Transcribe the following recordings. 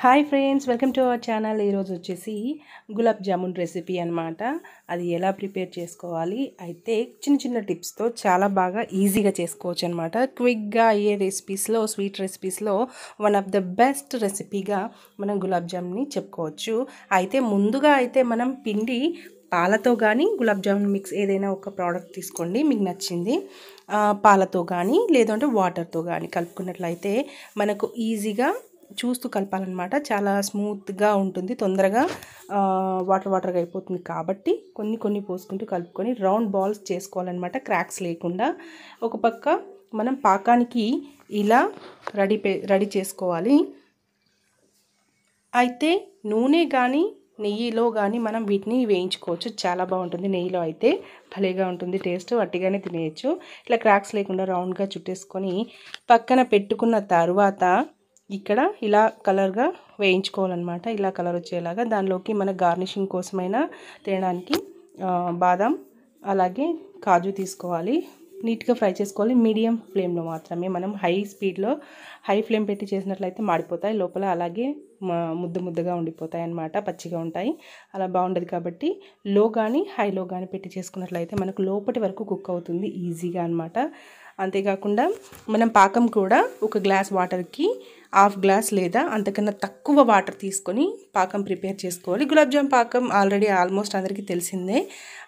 hi friends welcome to our channel ఈరోజు వచ్చేసి gulab jamun recipe అనమాట అది ఎలా ప్రిపేర్ చేసుకోవాలి అయితే చిన్న చిన్న టిప్స్తో చాలా బాగా ఈజీగా చేసుకోవచ్చు అనమాట క్విక్గా అయ్యే రెసిపీస్లో స్వీట్ రెసిపీస్లో వన్ ఆఫ్ ద బెస్ట్ రెసిపీగా మనం గులాబ్ జామున్ని చెప్పుకోవచ్చు అయితే ముందుగా అయితే మనం పిండి పాలతో కానీ గులాబ్ జామున్ మిక్స్ ఏదైనా ఒక ప్రోడక్ట్ తీసుకోండి మీకు నచ్చింది పాలతో కానీ లేదంటే వాటర్తో కానీ కలుపుకున్నట్లయితే మనకు ఈజీగా చూస్తూ కలపాలన్నమాట చాలా స్మూత్గా ఉంటుంది తొందరగా వాటర్ వాటర్గా అయిపోతుంది కాబట్టి కొన్ని కొన్ని పోసుకుంటూ కలుపుకొని రౌండ్ బాల్స్ చేసుకోవాలన్నమాట క్రాక్స్ లేకుండా ఒక పక్క మనం పాకానికి ఇలా రెడీ రెడీ చేసుకోవాలి అయితే నూనె కానీ నెయ్యిలో కానీ మనం వీటిని వేయించుకోవచ్చు చాలా బాగుంటుంది నెయ్యిలో అయితే భలేగా ఉంటుంది టేస్ట్ అట్టిగానే తినేయచ్చు ఇట్లా క్రాక్స్ లేకుండా రౌండ్గా చుట్టేసుకొని పక్కన పెట్టుకున్న తర్వాత ఇక్కడ ఇలా కలర్గా వేయించుకోవాలన్నమాట ఇలా కలర్ వచ్చేలాగా దానిలోకి మన గార్నిషింగ్ కోసమైనా తినడానికి బాదం అలాగే కాజు తీసుకోవాలి నీట్గా ఫ్రై చేసుకోవాలి మీడియం ఫ్లేమ్లో మాత్రమే మనం హై స్పీడ్లో హై ఫ్లేమ్ పెట్టి చేసినట్లయితే మాడిపోతాయి లోపల అలాగే ముద్ద ముద్దగా ఉండిపోతాయి అన్నమాట పచ్చిగా ఉంటాయి అలా బాగుండదు కాబట్టి లో కానీ హైలో కానీ పెట్టి చేసుకున్నట్లయితే మనకు లోపటి వరకు కుక్ అవుతుంది ఈజీగా అనమాట అంతేకాకుండా మనం పాకం కూడా ఒక గ్లాస్ వాటర్కి హాఫ్ గ్లాస్ లేదా అంతకన్నా తక్కువ వాటర్ తీసుకొని పాకం ప్రిపేర్ చేసుకోవాలి గులాబ్జామ్ పాకం ఆల్రెడీ ఆల్మోస్ట్ అందరికీ తెలిసిందే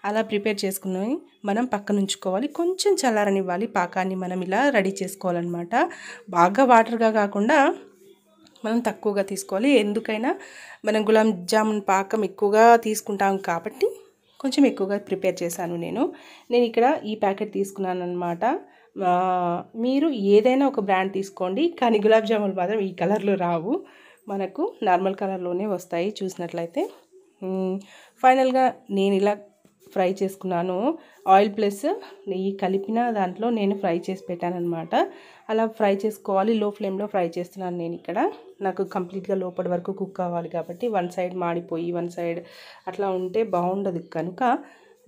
అలా ప్రిపేర్ చేసుకుని మనం పక్కన ఉంచుకోవాలి కొంచెం చల్లారనివ్వాలి పాకాన్ని మనం ఇలా రెడీ చేసుకోవాలన్నమాట బాగా వాటర్గా కాకుండా మనం తక్కువగా తీసుకోవాలి ఎందుకైనా మనం గులాబ్ జామున్ పాకం ఎక్కువగా తీసుకుంటాం కాబట్టి కొంచెం ఎక్కువగా ప్రిపేర్ చేశాను నేను నేను ఇక్కడ ఈ ప్యాకెట్ తీసుకున్నాను అనమాట మీరు ఏదైనా ఒక బ్రాండ్ తీసుకోండి కానీ గులాబ్ జాములు మాత్రం ఈ కలర్లో రావు మనకు నార్మల్ కలర్లోనే వస్తాయి చూసినట్లయితే ఫైనల్గా నేను ఇలా ఫ్రై చేసుకున్నాను ఆయిల్ ప్లస్ నెయ్యి కలిపిన దాంట్లో నేను ఫ్రై చేసి పెట్టానమాట అలా ఫ్రై చేసుకోవాలి లో ఫ్లేమ్లో ఫ్రై చేస్తున్నాను నేను ఇక్కడ నాకు కంప్లీట్గా లోపల వరకు కుక్ కావాలి కాబట్టి వన్ సైడ్ మాడిపోయి వన్ సైడ్ అట్లా ఉంటే బాగుండదు కనుక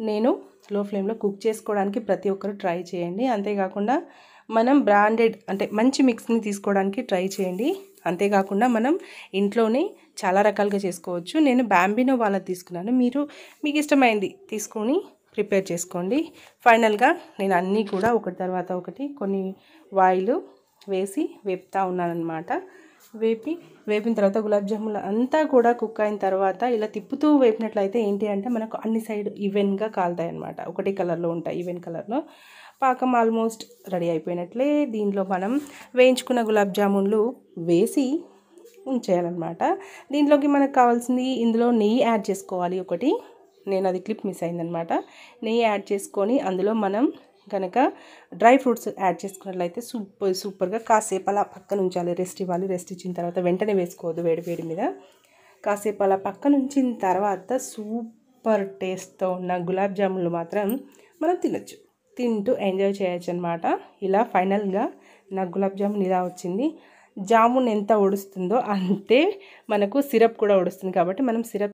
నేను లో ఫ్లేమ్లో కుక్ చేసుకోవడానికి ప్రతి ఒక్కరు ట్రై చేయండి అంతేకాకుండా మనం బ్రాండెడ్ అంటే మంచి మిక్స్ని తీసుకోవడానికి ట్రై చేయండి అంతేకాకుండా మనం ఇంట్లోనే చాలా రకాలుగా చేసుకోవచ్చు నేను బ్యాంబినో వాళ్ళ తీసుకున్నాను మీరు మీకు ఇష్టమైంది తీసుకొని ప్రిపేర్ చేసుకోండి ఫైనల్గా నేను అన్నీ కూడా ఒకటి తర్వాత ఒకటి కొన్ని వాయిలు వేసి వేపుతా ఉన్నానన్నమాట వేపి వేపిన తర్వాత గులాబ్ జామున్ అంతా కూడా కుక్ అయిన తర్వాత ఇలా తిప్పుతూ వేపినట్లయితే ఏంటి అంటే మనకు అన్ని సైడ్ ఈవెన్గా కాలుతాయి అనమాట ఒకటే కలర్లో ఉంటాయి ఈవెన్ కలర్లో పాకం ఆల్మోస్ట్ రెడీ అయిపోయినట్లే దీనిలో మనం వేయించుకున్న గులాబ్ జామున్లు వేసి ఉంచేయాలన్నమాట దీంట్లోకి మనకు కావాల్సింది ఇందులో నెయ్యి యాడ్ చేసుకోవాలి ఒకటి నేను అది క్లిప్ మిస్ అయిందనమాట నెయ్యి యాడ్ చేసుకొని అందులో మనం కనుక డ్రై ఫ్రూట్స్ యాడ్ చేసుకున్నట్లయితే సూపర్ సూపర్గా కాసేపు అలా పక్కన ఉంచాలి రెస్ట్ ఇవ్వాలి రెస్ట్ ఇచ్చిన తర్వాత వెంటనే వేసుకోవద్దు వేడి వేడి మీద కాసేపు అలా పక్కన ఉంచిన తర్వాత సూపర్ టేస్ట్తో ఉన్న గులాబ్ జామున్లు మాత్రం మనం తినచ్చు తింటూ ఎంజాయ్ చేయొచ్చు అనమాట ఇలా ఫైనల్గా నా గులాబ్ జామున్ ఇలా వచ్చింది జామున్ ఎంత ఒడుస్తుందో అంతే మనకు సిరప్ కూడా ఉడుస్తుంది కాబట్టి మనం సిరప్